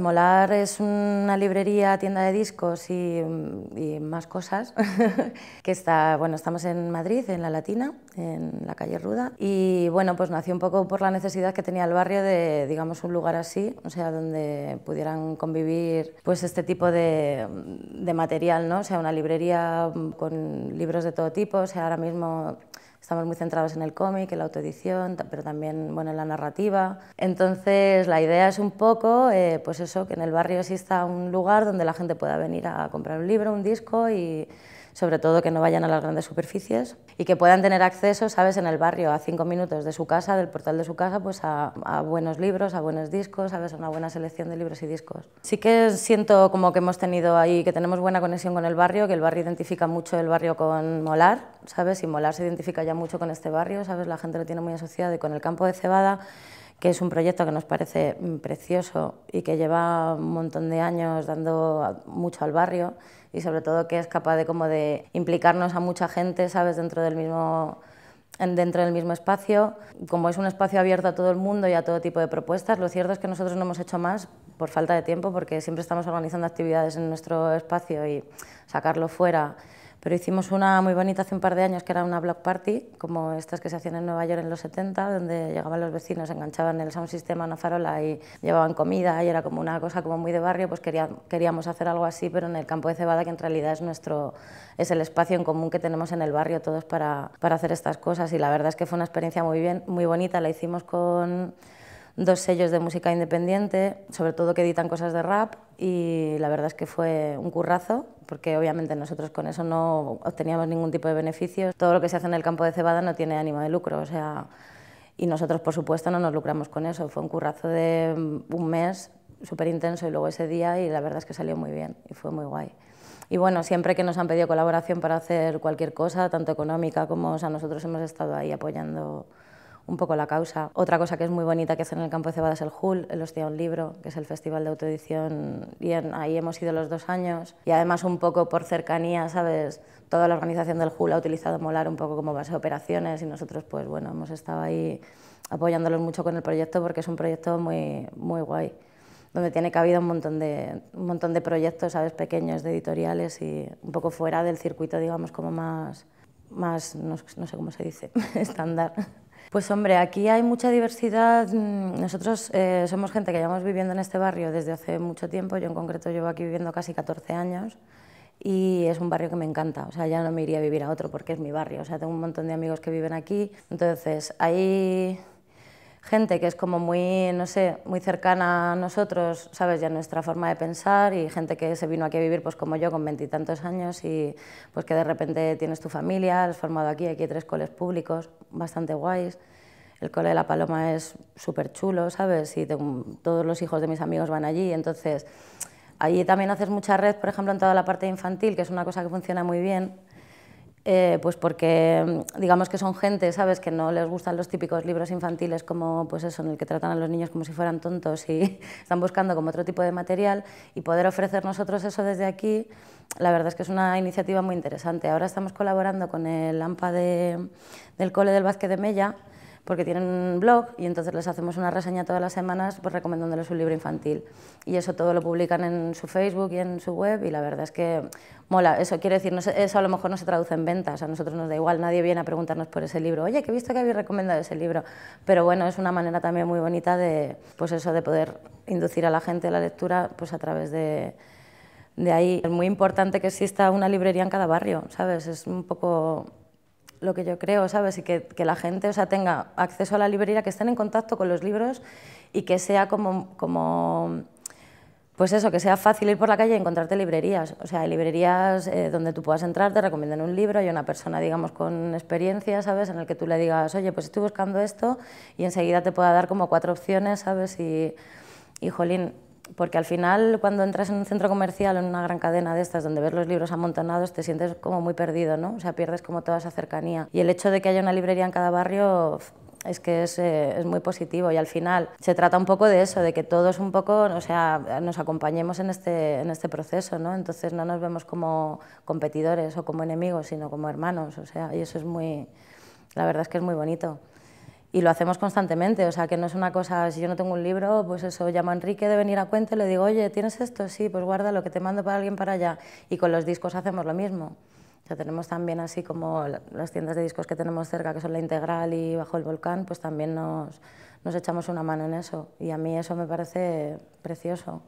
Molar es una librería, tienda de discos y, más cosas, que está, bueno, estamos en Madrid, en La Latina, en la calle Ruda, y bueno, pues nació un poco por la necesidad que tenía el barrio de, digamos, un lugar así, o sea, donde pudieran convivir pues este tipo de, material, ¿no? sea, una librería con libros de todo tipo, sea, ahora mismo estamos muy centrados en el cómic, en la autoedición, pero también bueno, en la narrativa. Entonces la idea es un poco eh, pues eso, que en el barrio exista un lugar donde la gente pueda venir a comprar un libro, un disco y sobre todo que no vayan a las grandes superficies y que puedan tener acceso, sabes, en el barrio, a cinco minutos de su casa, del portal de su casa, pues a, buenos libros, a buenos discos, sabes, a una buena selección de libros y discos. Sí que siento como que hemos tenido ahí, que tenemos buena conexión con el barrio, que el barrio identifica mucho el barrio con Molar, sabes, y Molar se identifica ya mucho con este barrio, sabes, la gente lo tiene muy asociado y con el campo de cebada que es un proyecto que nos parece precioso y que lleva un montón de años dando mucho al barrio y sobre todo que es capaz de como de implicarnos a mucha gente, sabes, dentro del mismo dentro del mismo espacio. Como es un espacio abierto a todo el mundo y a todo tipo de propuestas, lo cierto es que nosotros no hemos hecho más por falta de tiempo porque siempre estamos organizando actividades en nuestro espacio y sacarlo fuera pero hicimos una muy bonita hace un par de años que era una block party, como estas que se hacían en Nueva York en los 70, donde llegaban los vecinos, enganchaban el sound system a una farola y llevaban comida y era como una cosa como muy de barrio, pues quería, queríamos hacer algo así, pero en el campo de cebada, que en realidad es, nuestro, es el espacio en común que tenemos en el barrio todos para, para hacer estas cosas y la verdad es que fue una experiencia muy, bien, muy bonita, la hicimos con dos sellos de música independiente, sobre todo que editan cosas de rap, y la verdad es que fue un currazo, porque obviamente nosotros con eso no obteníamos ningún tipo de beneficios Todo lo que se hace en el campo de cebada no tiene ánimo de lucro, o sea, y nosotros por supuesto no nos lucramos con eso. Fue un currazo de mm, un mes súper intenso y luego ese día y la verdad es que salió muy bien y fue muy guay. Y bueno, siempre que nos han pedido colaboración para hacer cualquier cosa, tanto económica como o sea, nosotros hemos estado ahí apoyando un poco la causa. Otra cosa que es muy bonita que hacen en el campo de cebada es el HUL, el Hostia un Libro, que es el festival de autoedición, y ahí hemos ido los dos años. Y además un poco por cercanía, ¿sabes? Toda la organización del HUL ha utilizado Molar un poco como base de operaciones y nosotros, pues bueno, hemos estado ahí apoyándolos mucho con el proyecto porque es un proyecto muy, muy guay donde tiene cabida un montón de, un montón de proyectos, ¿sabes?, pequeños, de editoriales y un poco fuera del circuito, digamos, como más, más no sé cómo se dice, estándar. Pues hombre, aquí hay mucha diversidad. Mm, nosotros eh, somos gente que llevamos viviendo en este barrio desde hace mucho tiempo. Yo en concreto llevo aquí viviendo casi 14 años y es un barrio que me encanta, o sea, ya no me iría a vivir a otro porque es mi barrio, o sea, tengo un montón de amigos que viven aquí, entonces ahí gente que es como muy, no sé, muy cercana a nosotros, ¿sabes? Ya nuestra forma de pensar y gente que se vino aquí a vivir, pues como yo, con veintitantos años y pues que de repente tienes tu familia, has formado aquí, aquí hay tres coles públicos bastante guays. El cole de La Paloma es súper chulo, ¿sabes? Y todos los hijos de mis amigos van allí, entonces allí también haces mucha red, por ejemplo, en toda la parte infantil, que es una cosa que funciona muy bien eh, pues porque mm, digamos que son gente, ¿sabes?, que no les gustan los típicos libros infantiles como, pues eso, en el que tratan a los niños como si fueran tontos y están buscando como otro tipo de material y poder ofrecer nosotros eso desde aquí, la verdad es que es una iniciativa muy interesante. Ahora estamos colaborando con el AMPA del Cole del Vázquez de Mella, porque tienen un blog y entonces les hacemos una reseña todas las semanas pues, recomendándoles un libro infantil. Y eso todo lo publican en su Facebook y en su web y la verdad es que mola. Eso quiere decir, eso a lo mejor no se traduce en ventas, a nosotros nos da igual, nadie viene a preguntarnos por ese libro, oye, que he visto que habéis recomendado ese libro. Pero bueno, es una manera también muy bonita de, pues eso, de poder inducir a la gente a la lectura pues, a través de de ahí es muy importante que exista una librería en cada barrio, ¿sabes? Es un poco lo que yo creo, ¿sabes? Y que, la gente o sea, tenga acceso a la librería, que estén en contacto con los libros y que sea como, como pues eso, que sea fácil ir por la calle y encontrarte librerías. O sea, hay librerías eh, donde tú puedas entrar, te recomiendan un libro, hay una persona, digamos, con experiencia, ¿sabes? En el que tú le digas, oye, pues estoy buscando esto y enseguida te pueda dar como cuatro opciones, ¿sabes? Y, y jolín, porque al final cuando entras en un centro comercial o en una gran cadena de estas donde ves los libros amontonados te sientes como muy perdido, ¿no? O sea, pierdes como toda esa cercanía. Y el hecho de que haya una librería en cada barrio es que es, eh, es, muy positivo y al final se trata un poco de eso, de que todos un poco, o sea, nos acompañemos en este, en este proceso, ¿no? Entonces no nos vemos como competidores o como enemigos, sino como hermanos, o sea, y eso es muy, la verdad es que es muy bonito y lo hacemos constantemente, o sea, que no es una cosa, si yo no tengo un libro, pues eso, llama a Enrique de venir a cuento y le digo, oye, ¿tienes esto? Sí, pues guarda lo que te mando para alguien para allá. Y con los discos hacemos lo mismo. O sea, tenemos también así como las tiendas de discos que tenemos cerca, que son La Integral y Bajo el Volcán, pues también nos, nos echamos una mano en eso. Y a mí eso me parece precioso.